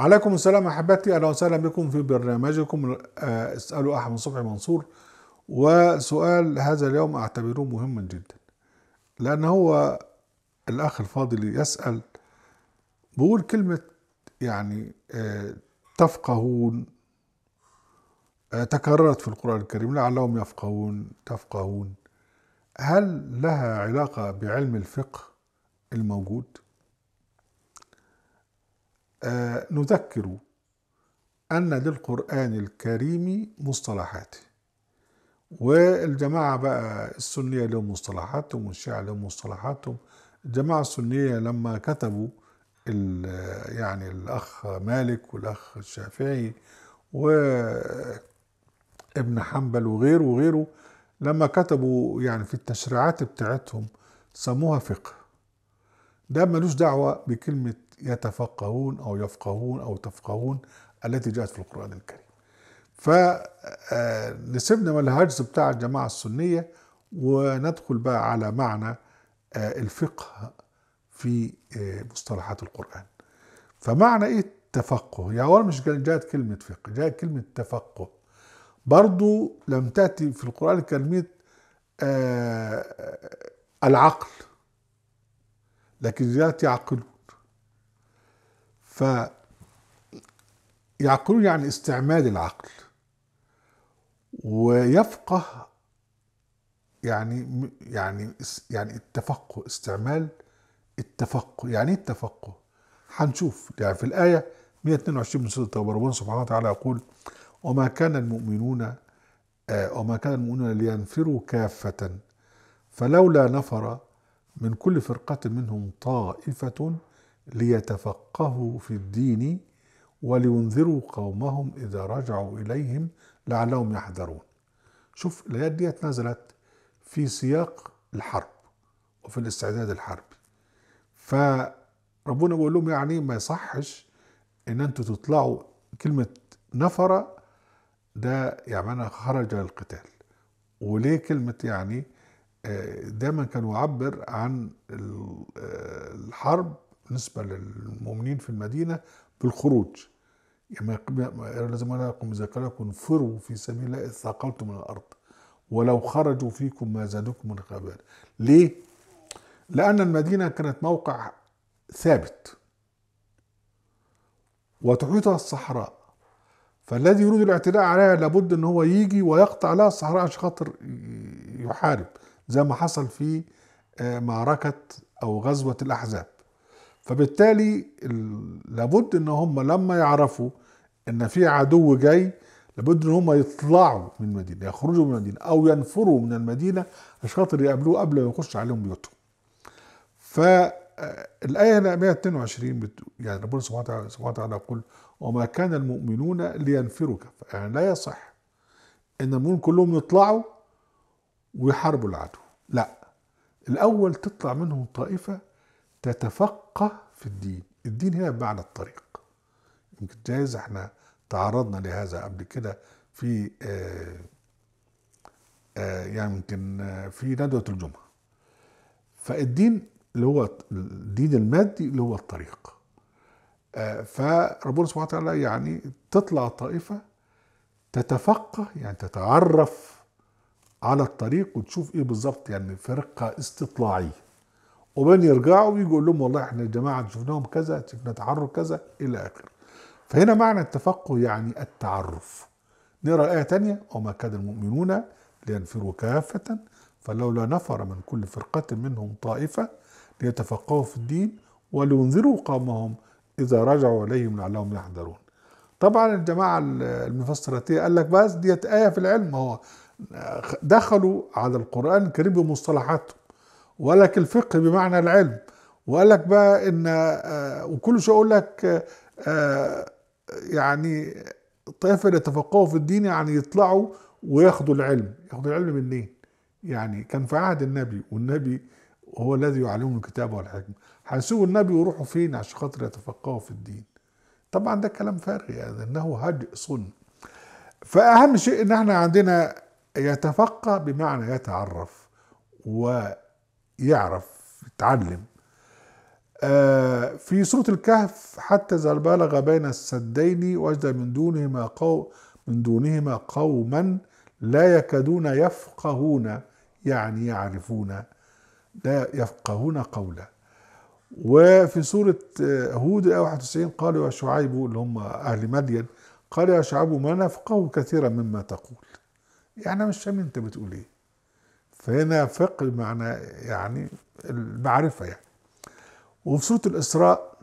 عليكم السلام احبتي اهلا وسهلا بكم في برنامجكم آه، اسالوا احمد صبحي منصور وسؤال هذا اليوم اعتبره مهما جدا لان هو الاخ الفاضل يسال بقول كلمه يعني آه، تفقهون آه، تكررت في القران الكريم لعلهم يفقهون تفقهون هل لها علاقه بعلم الفقه الموجود آه، نذكر أن للقرآن الكريم مصطلحات والجماعة بقى السنية لهم مصطلحاتهم والشيعة لهم مصطلحاتهم الجماعة السنية لما كتبوا يعني الأخ مالك والأخ الشافعي وابن حنبل وغيره وغيره لما كتبوا يعني في التشريعات بتاعتهم سموها فقه ده ملوش دعوة بكلمة يتفقهون أو يفقهون أو تفقهون التي جاءت في القرآن الكريم فنسيبنا آه، من الهجز بتاع الجماعة السنية وندخل بقى على معنى آه، الفقه في آه، مصطلحات القرآن فمعنى ايه تفقه يعني أول مش جاءت كلمة فقه جاءت كلمة تفقه برضو لم تأتي في القرآن كلمة العقل لكن جاءت يعقل فيعقلون يعقلون عن يعني استعمال العقل ويفقه يعني يعني يعني التفقه استعمال التفقه يعني ايه التفقه هنشوف يعني في الايه 122 من سوره التوبه ربنا سبحانه وتعالى يقول وما كان المؤمنون آه، وما كان المؤمنون لينفروا كافه فلولا نفر من كل فرقه منهم طائفه ليتفقهوا في الدين ولينذروا قومهم إذا رجعوا إليهم لعلهم يحذرون شوف الآيات ديت نزلت في سياق الحرب وفي الاستعداد الحربي فربنا بيقول لهم يعني ما يصحش ان انتوا تطلعوا كلمة نفر ده يعني أنا خرج للقتال وليه كلمة يعني آه، دايما كان يعبر عن آه، الحرب بالنسبة للمؤمنين في المدينة بالخروج يعني لازم أنا أقوم إذا قال فروا في سبيل الله إذ ثقلتم من الأرض ولو خرجوا فيكم ما زادكم من رغبا ليه؟ لأن المدينة كانت موقع ثابت وتحيطها الصحراء فالذي يريد الاعتداء عليها لابد ان هو يجي ويقطع لها الصحراء عشان خاطر يحارب زي ما حصل في آه، معركة أو غزوة الأحزاب فبالتالي لابد ان هم لما يعرفوا ان في عدو جاي لابد ان هم يطلعوا من المدينه يخرجوا من المدينه او ينفروا من المدينه عشان خاطر يقابلوه قبل ما يخش عليهم بيوتهم. فالايه هنا 122 يعني ربنا سبحانه وتعالى سبحانه وتعالى يقول وما كان المؤمنون لينفروا يعني لا يصح ان المؤمنون كلهم يطلعوا ويحاربوا العدو لا الاول تطلع منهم طائفه تتفق الفقه في الدين الدين هنا بمعنى الطريق يمكن جايز احنا تعرضنا لهذا قبل كده في آآ آه، آآ آه، يعني يمكن آه، في ندوة الجمعة فالدين اللي هو الدين المادي اللي هو الطريق فربنا سبحانه وتعالى يعني تطلع طائفة تتفقه يعني تتعرف على الطريق وتشوف ايه بالظبط يعني فرقة استطلاعية وبين يرجعوا ويقول يقول لهم والله احنا يا جماعه شفناهم كذا شفنا تعرف كذا الى اخره فهنا معنى التفقه يعني التعرف نقرا ايه ثانيه وما كاد المؤمنون لينفروا كافه فلولا نفر من كل فرقه منهم طائفه ليتفقهوا في الدين ولينذروا قومهم اذا رجعوا اليهم لعلهم يحذرون طبعا الجماعه المفسراتية قال لك بس ديت ايه في العلم هو دخلوا على القران الكريم بمصطلحاته وقال لك الفقه بمعنى العلم وقال لك بقى ان آه، وكل شويه اقول لك آه، آه، يعني طائفه يتفقهوا في الدين يعني يطلعوا وياخدوا العلم ياخدوا العلم منين يعني كان في عهد النبي والنبي هو الذي يعلمهم الكتاب والحكم هيسيبوا النبي ويروحوا فين عشان خاطر يتفقهوا في الدين طبعا ده كلام فارغ يعني انه هجس فاهم شيء ان احنا عندنا يتفقه بمعنى يتعرف و يعرف يتعلم آه، في سورة الكهف حتى إذا بلغ بين السدين وجد من دونهما قوم من دونهما قوما لا يكادون يفقهون يعني يعرفون لا يفقهون قولا وفي سورة آه، هود 91 قال يا شعيب اللي هم أهل مدين قال يا شعيب ما نفقه كثيرا مما تقول يعني مش فاهم انت بتقول ايه فهنا فقه المعنى يعني المعرفة يعني وفي سورة الإسراء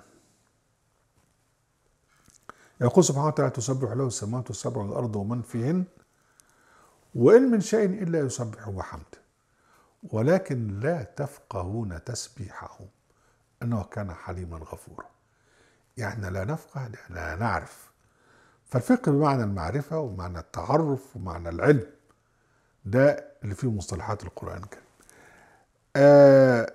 يقول سبحانه وتعالى تسبح له السماوات السبع والأرض ومن فيهن وإن من شيء إلا يسبح بحمده ولكن لا تفقهون تسبيحهم إنه كان حليما غفورا يعني لا نفقه لا نعرف فالفقه بمعنى المعرفة ومعنى التعرف ومعنى العلم ده اللي فيه مصطلحات القرآن الكريم آه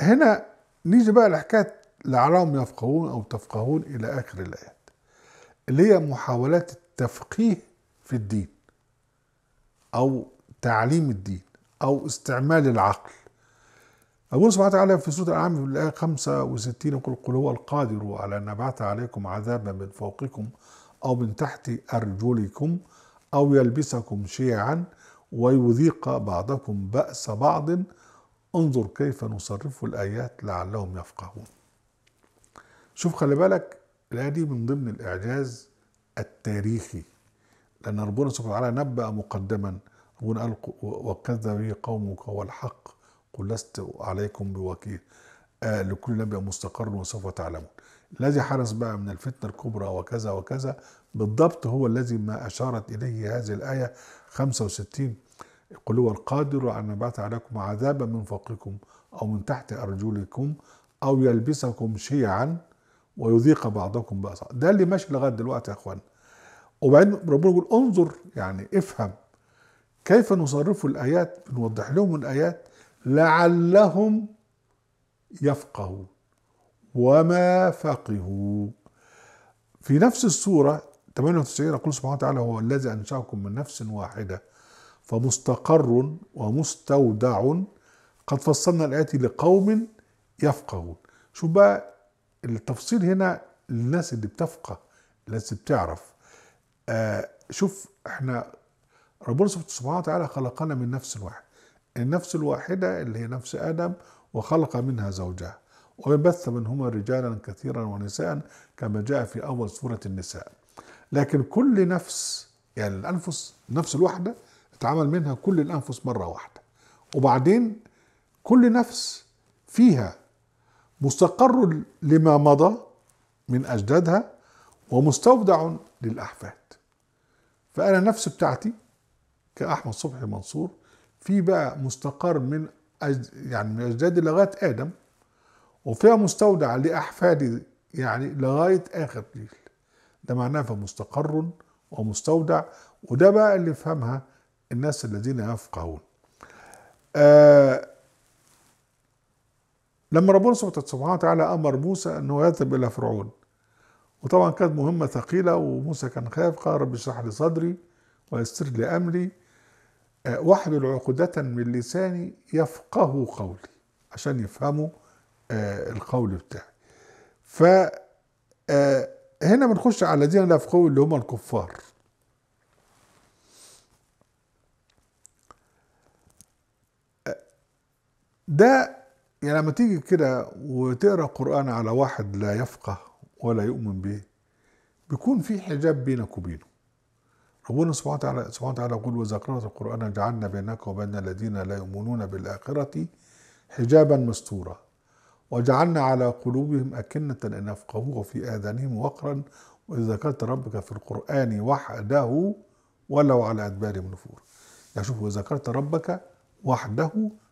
هنا نيجي بقى لحكاية لعلهم يفقهون أو تفقهون إلى آخر الآيات اللي هي محاولات التفقيه في الدين أو تعليم الدين أو استعمال العقل أقول سبحانه وتعالى في سورة الأنعام في الآية 65 يقول قل هو القادر على أن نبعث عليكم عذابا من فوقكم أو من تحت أرجلكم أو يلبسكم شيعا ويذيق بعضكم بأس بعض انظر كيف نصرف الآيات لعلهم يفقهون شوف خلي بالك الآية دي من ضمن الإعجاز التاريخي لأن ربنا سبحانه وتعالى نبأ مقدما ربنا قال وكذب به قومك والحق قل لست عليكم بوكيل آه لكل نبي مستقر وسوف تعلمون الذي حرس بقى من الفتنة الكبرى وكذا وكذا بالضبط هو الذي ما أشارت إليه هذه الآية 65 قل هو القادر أن يبعث عليكم عذابا من فوقكم أو من تحت أرجلكم أو يلبسكم شيعا ويذيق بعضكم بأس ده اللي ماشي لغاية دلوقتي يا إخوان وبعدين ربنا يقول انظر يعني افهم كيف نصرف الآيات نوضح لهم الآيات لعلهم يفقهون وما فقهوا في نفس السورة 98 يقول سبحانه وتعالى هو الذي أنشأكم من نفس واحدة فمستقر ومستودع قد فصلنا الآيات لقوم يفقهون شوف بقى التفصيل هنا للناس اللي بتفقه الناس اللي بتعرف آه شوف احنا ربنا سبحانه وتعالى خلقنا من نفس واحد النفس الواحدة اللي هي نفس آدم وخلق منها زوجها وبث منهما رجالا كثيرا ونساء كما جاء في أول سورة النساء لكن كل نفس يعني الأنفس النفس الواحدة اتعمل منها كل الأنفس مرة واحدة وبعدين كل نفس فيها مستقر لما مضى من أجدادها ومستودع للأحفاد فأنا النفس بتاعتي كأحمد صبحي منصور في بقى مستقر من أجد يعني من أجدادي لغاية آدم وفيها مستودع لأحفادي يعني لغاية آخر جيل ده معناه فمستقر ومستودع وده بقى اللي يفهمها الناس الذين يفقهون آه لما ربنا سبحانه وتعالى أمر موسى أنه يذهب إلى فرعون وطبعا كانت مهمة ثقيلة وموسى كان خايف قال رب اشرح لي صدري ويسر لي أمري آه، واحلل عقدة من لساني يفقه قولي عشان يفهموا آه، القول بتاعي ف آه، هنا بنخش على الذين لا يفقهوا اللي هم الكفار آه، ده يعني لما تيجي كده وتقرا قران على واحد لا يفقه ولا يؤمن به بيكون في حجاب بينك وبينه ربنا سبحانه وتعالى سبحانه وتعالى يقول واذا قرات القران جعلنا بينك وبين الذين لا يؤمنون بالاخره حجابا مستورا وجعلنا على قلوبهم أكنة أن يفقهوه وفي آذانهم وقرا وإذا ذكرت ربك في القرآن وحده ولو على أدبارهم نفور يعني شوف وذكرت ربك وحده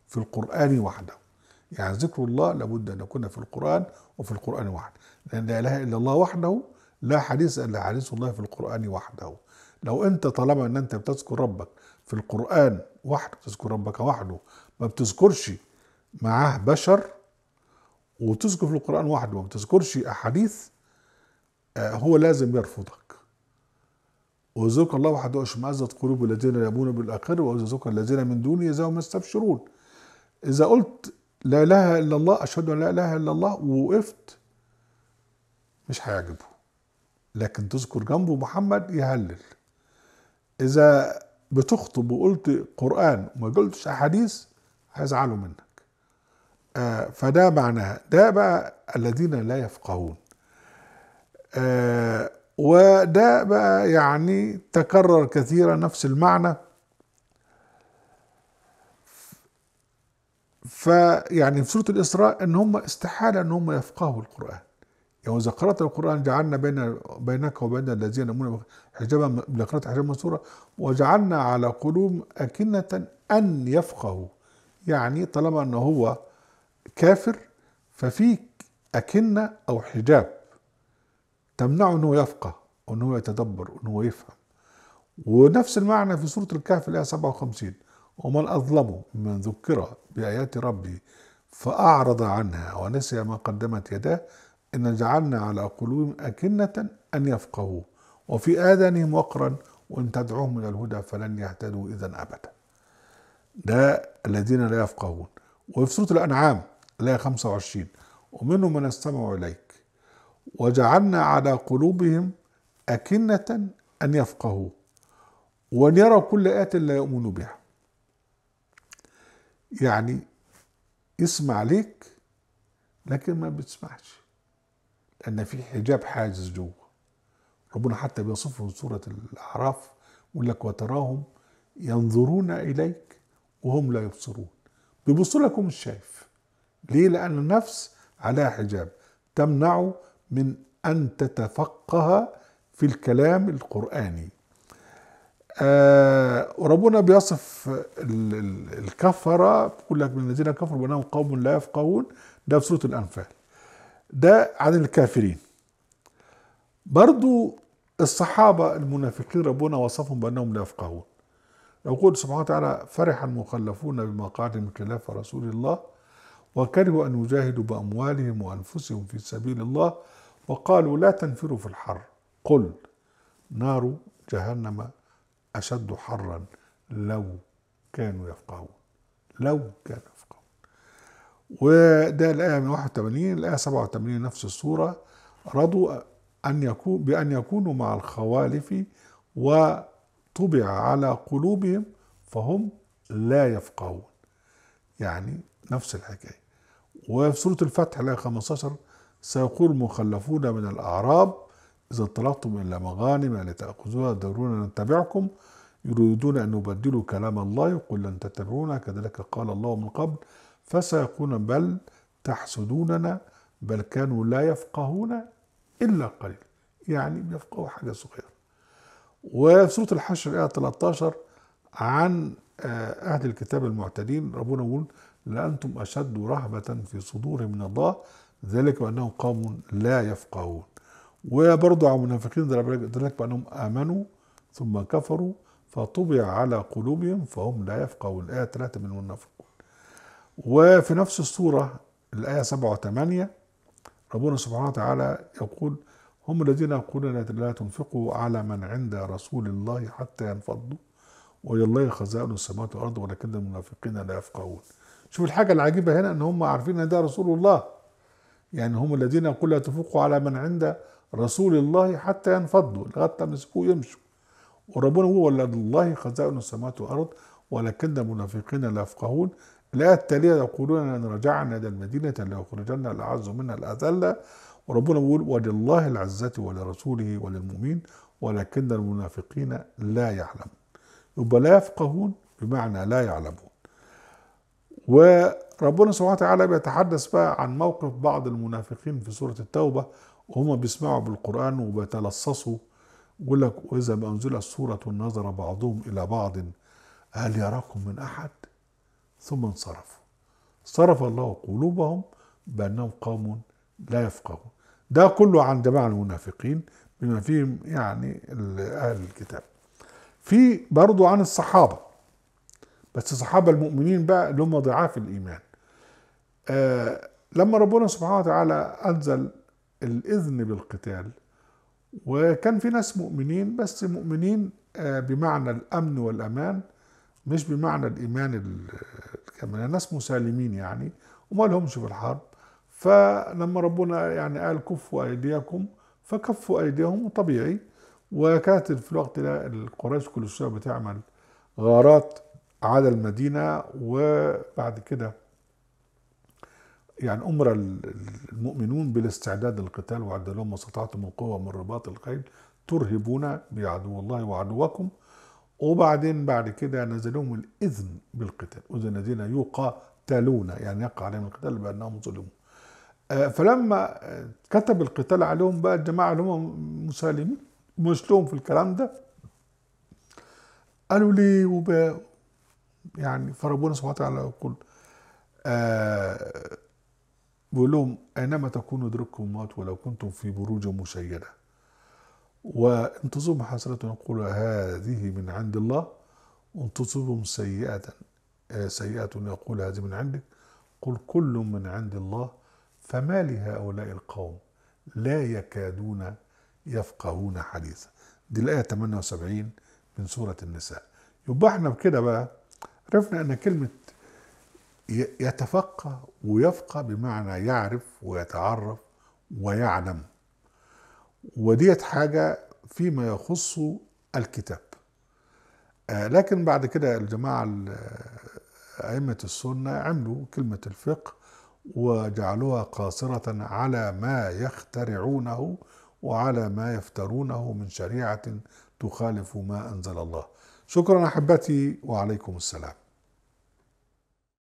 في القرآن وحده يعني ذكر الله لابد أن يكون في القرآن وفي القرآن وحده لأن لا إله إلا الله وحده لا حديث إلا حديث الله في القرآن وحده لو أنت طالما أن أنت بتذكر ربك في القرآن وحده بتذكر ربك وحده ما بتذكرش معاه بشر وتذكر في القرآن واحد وما بتذكرش أحاديث آه، هو لازم يرفضك وذكر الله وحده اشمئزت قلوب الذين يبون بالآخرة وإذا ذكر الذين من دونه إذا هم يستبشرون إذا قلت لا إله إلا الله أشهد أن لا إله إلا الله ووقفت مش هيعجبه لكن تذكر جنبه محمد يهلل إذا بتخطب وقلت قرآن وما قلتش أحاديث هيزعلوا منك آه، فده معناها ده بقى الذين لا يفقهون آه، وده بقى يعني تكرر كثيرا نفس المعنى فيعني في سورة الإسراء إن هم استحالة إن هم يفقهوا القرآن يعني إذا قرأت القرآن جعلنا بين بينك وبين الذين يؤمنون حجابا لقراءة حجاب منصورة وجعلنا على قلوب أكنة أن يفقهوا يعني طالما إن هو كافر ففي أكنة أو حجاب تمنعه أنه يفقه وأنه يتدبر وأنه يفهم ونفس المعنى في سورة الكهف الآية 57 ومن أظلم ممن ذكر بآيات ربي فأعرض عنها ونسي ما قدمت يداه إن جعلنا على قلوبهم أكنة أن يفقهوا وفي آذانهم وقرا وإن تدعوهم إلى الهدى فلن يهتدوا إذا أبدا ده الذين لا يفقهون وفي سورة الأنعام لا 25 ومنهم من استمع إليك وجعلنا على قلوبهم أكنة أن يفقهوا وأن يروا كل آية لا يؤمنوا بها يعني يسمع ليك لكن ما بتسمعش لأن في حجاب حاجز جوه ربنا حتى بيصفه في سورة الأعراف يقول لك وتراهم ينظرون إليك وهم لا يبصرون بيبصوا لك ومش شايف ليه لأن النفس عليها حجاب تمنع من أن تتفقه في الكلام القرآني آه وربنا بيصف الكفرة بيقول لك من الذين كفروا بأنهم قوم لا يفقهون ده في سورة الأنفال ده عن الكافرين برضو الصحابة المنافقين ربنا وصفهم بأنهم لا يفقهون يقول سبحانه وتعالى فرح المخلفون بما قعد من خلاف رسول الله وكرهوا أن يجاهدوا بأموالهم وأنفسهم في سبيل الله وقالوا لا تنفروا في الحر قل نار جهنم أشد حرا لو كانوا يفقهون لو كانوا يفقهون وده الآية من 81 الآية 87 نفس الصورة رضوا أن يكون بأن يكونوا مع الخوالف وطبع على قلوبهم فهم لا يفقهون يعني نفس الحكايه وفي سورة الفتح الآية 15 سيقول المخلفون من الأعراب إذا انطلقتم إلى مغانم لتأخذوها دورون نتبعكم يريدون أن يبدلوا كلام الله يقول لن تتبعونا كذلك قال الله من قبل فسيقولون بل تحسدوننا بل كانوا لا يفقهون إلا قليل يعني بيفقهوا حاجة صغيرة وفي سورة الحشر الآية 13 عن آه، أهل الكتاب المعتدين ربنا يقول لأنتم أشد رهبة في صدور من الله ذلك بأنهم قوم لا يفقهون وبرضه على المنافقين ذلك بأنهم آمنوا ثم كفروا فطبع على قلوبهم فهم لا يفقهون الآية 3 من المنافقون وفي نفس السورة الآية 7 و 8 ربنا سبحانه وتعالى يقول هم الذين يقولون لا تنفقوا على من عند رسول الله حتى ينفضوا ولله خزائن السماوات والأرض ولكن المنافقين لا يفقهون شوف الحاجة العجيبة هنا ان هم عارفين ان ده رسول الله يعني هم الذين يقول لا تفوقوا على من عند رسول الله حتى ينفضوا لغاية ما يمسكوه يمشوا وربنا هو الله خزائن السماوات والارض ولكن المنافقين لا يفقهون الآية التالية يقولون أن رجعنا إلى المدينة ليخرجن الأعز منها الأذلة وربنا يقول ولله العزة ولرسوله وللمؤمنين ولكن المنافقين لا يعلمون يبقى لا يفقهون بمعنى لا يعلمون وربنا سبحانه وتعالى بيتحدث بقى عن موقف بعض المنافقين في سورة التوبة وهم بيسمعوا بالقرآن وبيتلصصوا يقول لك وإذا ما أنزلت سورة نظر بعضهم إلى بعض هل يراكم من أحد ثم انصرفوا صرف الله قلوبهم بأنهم قوم لا يفقهون ده كله عن جماعة المنافقين بما فيهم يعني أهل الكتاب في برضو عن الصحابة بس الصحابه المؤمنين بقى اللي هم ضعاف الايمان آه لما ربنا سبحانه وتعالى انزل الاذن بالقتال وكان في ناس مؤمنين بس مؤمنين آه بمعنى الامن والامان مش بمعنى الايمان الكامل يعني ناس مسالمين يعني وما لهمش في الحرب فلما ربنا يعني قال كفوا ايديكم فكفوا ايديهم طبيعي وكانت في الوقت ده القريش كل شويه بتعمل غارات على المدينة وبعد كده يعني أمر المؤمنون بالاستعداد للقتال وعد لهم ما استطعتم من قوة من رباط الخيل ترهبون بعدو الله وعدوكم وبعدين بعد كده نزلهم الإذن بالقتال أذن الذين يقاتلون يعني يقع عليهم القتال بأنهم ظلموا آه، فلما كتب القتال عليهم بقى الجماعة اللي هم مسالمين مش لهم في الكلام ده قالوا ليه وبقى يعني فربنا سبحانه وتعالى يقول آه بيقول لهم اينما تكونوا يدرككم الموت ولو كنتم في بروج مشيده وان تصبهم حسنه نقول هذه من عند الله وان تصبهم سيئه آه، سيئه يقول هذه من عندك قل كل من عند الله فما لهؤلاء القوم لا يكادون يفقهون حديثا دي الآية 78 من سورة النساء يبقى احنا بكده بقى عرفنا أن كلمة يتفقه ويفقه بمعنى يعرف ويتعرف ويعلم وديت حاجة فيما يخص الكتاب آه، لكن بعد كده الجماعة أئمة السنة عملوا كلمة الفقه وجعلوها قاصرة على ما يخترعونه وعلى ما يفترونه من شريعة تخالف ما أنزل الله شكرا احبتي وعليكم السلام